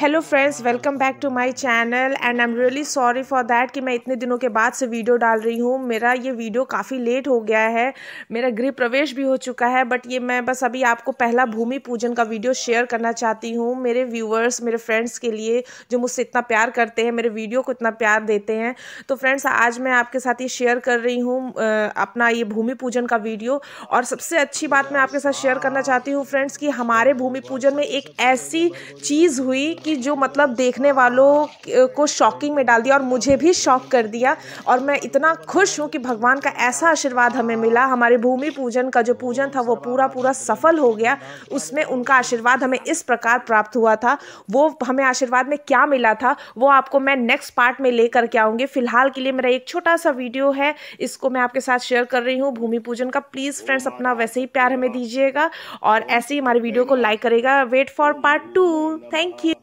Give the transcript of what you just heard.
hello friends welcome back to my channel and I am really sorry for that कि मैं इतने दिनों के बाद से वीडियो डाल रही हूँ मेरा ये वीडियो काफ़ी लेट हो गया है मेरा गृह प्रवेश भी हो चुका है बट ये मैं बस अभी आपको पहला भूमि पूजन का वीडियो शेयर करना चाहती हूँ मेरे व्यूअर्स मेरे फ्रेंड्स के लिए जो मुझसे इतना प्यार करते हैं मेरे वीडियो को इतना प्यार देते हैं तो फ्रेंड्स आज मैं आपके साथ ये शेयर कर रही हूँ अपना ये भूमि पूजन का वीडियो और सबसे अच्छी बात मैं आपके साथ शेयर करना चाहती हूँ फ्रेंड्स कि हमारे भूमि पूजन में एक ऐसी चीज़ हुई कि जो मतलब देखने वालों को शॉकिंग में डाल दिया और मुझे भी शॉक कर दिया और मैं इतना खुश हूँ कि भगवान का ऐसा आशीर्वाद हमें मिला हमारे भूमि पूजन का जो पूजन था वो पूरा पूरा सफल हो गया उसमें उनका आशीर्वाद हमें इस प्रकार प्राप्त हुआ था वो हमें आशीर्वाद में क्या मिला था वो आपको मैं नेक्स्ट पार्ट में ले करके आऊँगी फिलहाल के लिए मेरा एक छोटा सा वीडियो है इसको मैं आपके साथ शेयर कर रही हूँ भूमि पूजन का प्लीज़ फ्रेंड्स अपना वैसे ही प्यार हमें दीजिएगा और ऐसे ही हमारे वीडियो को लाइक करेगा wait for part two thank you